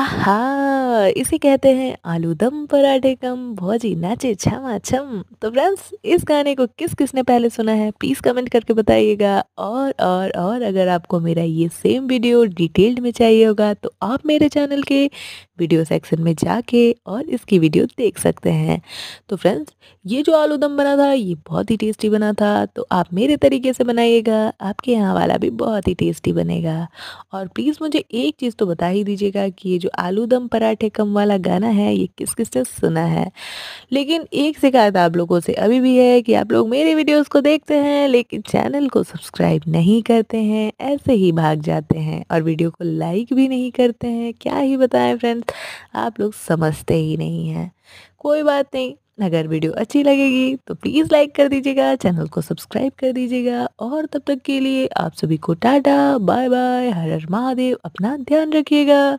आहा इसे कहते हैं आलू दम पराठे कम भौजी नाचे छमा छम तो फ्रेंड्स इस गाने को किस किसने पहले सुना है प्लीज़ कमेंट करके बताइएगा और और और अगर आपको मेरा ये सेम वीडियो डिटेल्ड में चाहिए होगा तो आप मेरे चैनल के वीडियो सेक्शन में जाके और इसकी वीडियो देख सकते हैं तो फ्रेंड्स ये जो आलू दम बना था ये बहुत ही टेस्टी बना था तो आप मेरे तरीके से बनाइएगा आपके यहाँ वाला भी बहुत ही टेस्टी बनेगा और प्लीज़ मुझे एक चीज़ तो बता ही दीजिएगा कि ये जो आलू दम पराठे कम वाला गाना है ये किस किस से सुना है लेकिन एक शिकायत आप लोगों से अभी भी है कि आप लोग मेरे वीडियोज़ को देखते हैं लेकिन चैनल को सब्सक्राइब नहीं करते हैं ऐसे ही भाग जाते हैं और वीडियो को लाइक भी नहीं करते हैं क्या ही बताएं फ्रेंड्स आप लोग समझते ही नहीं हैं कोई बात नहीं अगर वीडियो अच्छी लगेगी तो प्लीज़ लाइक कर दीजिएगा चैनल को सब्सक्राइब कर दीजिएगा और तब तक के लिए आप सभी को टाटा बाय बाय हर हर महादेव अपना ध्यान रखिएगा